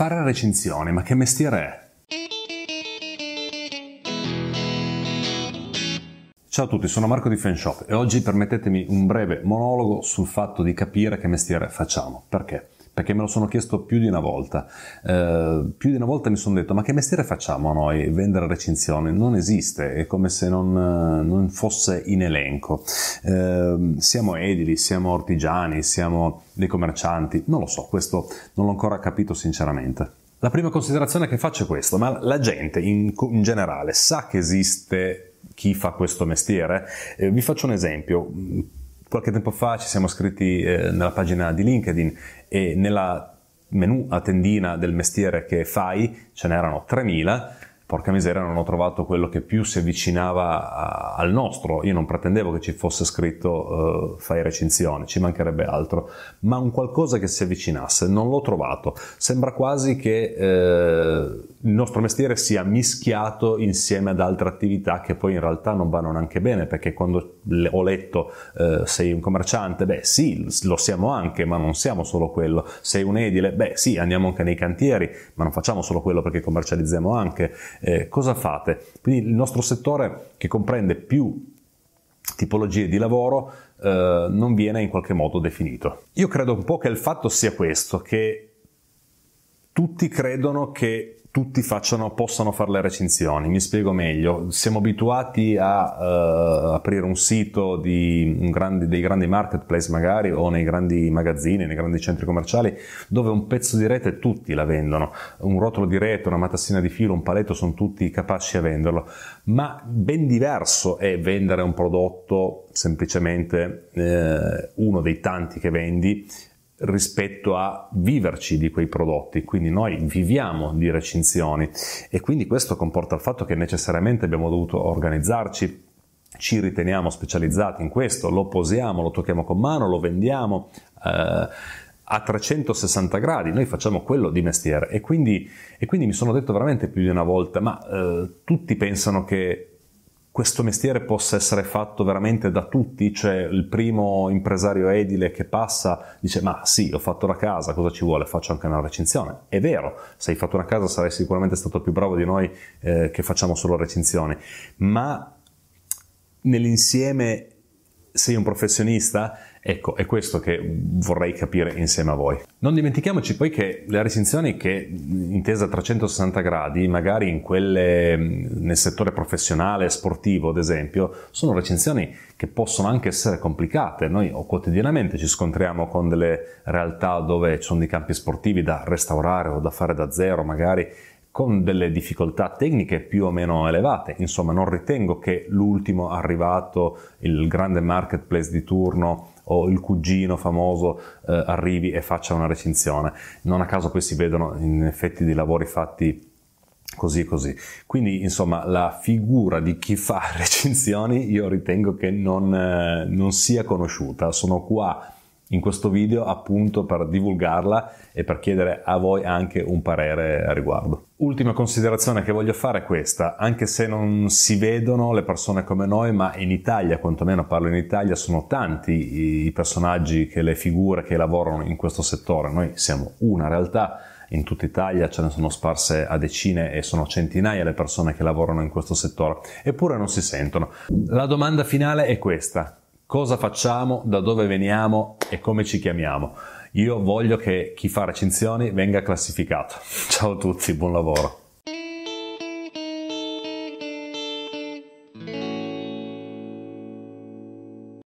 Fare recensioni, ma che mestiere è? Ciao a tutti, sono Marco di Fanshop e oggi permettetemi un breve monologo sul fatto di capire che mestiere facciamo. Perché? perché me lo sono chiesto più di una volta. Eh, più di una volta mi sono detto: ma che mestiere facciamo noi? Vendere recinzioni? Non esiste, è come se non, non fosse in elenco. Eh, siamo edili, siamo artigiani, siamo dei commercianti, non lo so, questo non l'ho ancora capito sinceramente. La prima considerazione che faccio è questa, ma la gente in, in generale sa che esiste chi fa questo mestiere. Eh, vi faccio un esempio qualche tempo fa ci siamo scritti eh, nella pagina di LinkedIn e nella menu a tendina del mestiere che fai ce n'erano 3000 porca miseria non ho trovato quello che più si avvicinava a, al nostro, io non pretendevo che ci fosse scritto uh, fai recinzione, ci mancherebbe altro, ma un qualcosa che si avvicinasse, non l'ho trovato, sembra quasi che uh, il nostro mestiere sia mischiato insieme ad altre attività che poi in realtà non vanno neanche bene, perché quando ho letto uh, sei un commerciante, beh sì, lo siamo anche, ma non siamo solo quello, sei un edile, beh sì, andiamo anche nei cantieri, ma non facciamo solo quello perché commercializziamo anche, eh, cosa fate? Quindi il nostro settore che comprende più tipologie di lavoro eh, non viene in qualche modo definito. Io credo un po' che il fatto sia questo, che tutti credono che tutti facciano, possano fare le recensioni. Mi spiego meglio. Siamo abituati a uh, aprire un sito di un grandi, dei grandi marketplace magari o nei grandi magazzini, nei grandi centri commerciali dove un pezzo di rete tutti la vendono. Un rotolo di rete, una matassina di filo, un paletto sono tutti capaci a venderlo. Ma ben diverso è vendere un prodotto semplicemente eh, uno dei tanti che vendi rispetto a viverci di quei prodotti, quindi noi viviamo di recinzioni e quindi questo comporta il fatto che necessariamente abbiamo dovuto organizzarci, ci riteniamo specializzati in questo, lo posiamo, lo tocchiamo con mano, lo vendiamo eh, a 360 gradi, noi facciamo quello di mestiere e quindi, e quindi, mi sono detto veramente più di una volta, ma eh, tutti pensano che questo mestiere possa essere fatto veramente da tutti, cioè il primo impresario edile che passa dice ma sì, ho fatto la casa, cosa ci vuole? Faccio anche una recinzione. È vero, se hai fatto una casa sarei sicuramente stato più bravo di noi eh, che facciamo solo recinzioni, ma nell'insieme sei un professionista? Ecco, è questo che vorrei capire insieme a voi. Non dimentichiamoci poi che le recinzioni che intesa a 360 gradi, magari in quelle mm, nel settore professionale, sportivo ad esempio, sono recinzioni che possono anche essere complicate. Noi quotidianamente ci scontriamo con delle realtà dove ci sono dei campi sportivi da restaurare o da fare da zero magari con delle difficoltà tecniche più o meno elevate. Insomma, non ritengo che l'ultimo arrivato, il grande marketplace di turno o il cugino famoso eh, arrivi e faccia una recinzione. Non a caso poi si vedono in effetti dei lavori fatti così e così. Quindi insomma la figura di chi fa recinzioni io ritengo che non, eh, non sia conosciuta. Sono qua in questo video appunto per divulgarla e per chiedere a voi anche un parere a riguardo. Ultima considerazione che voglio fare è questa, anche se non si vedono le persone come noi, ma in Italia, quantomeno parlo in Italia, sono tanti i personaggi, che le figure che lavorano in questo settore, noi siamo una realtà, in tutta Italia ce ne sono sparse a decine e sono centinaia le persone che lavorano in questo settore, eppure non si sentono. La domanda finale è questa, cosa facciamo, da dove veniamo e come ci chiamiamo. Io voglio che chi fa recensioni venga classificato. Ciao a tutti, buon lavoro.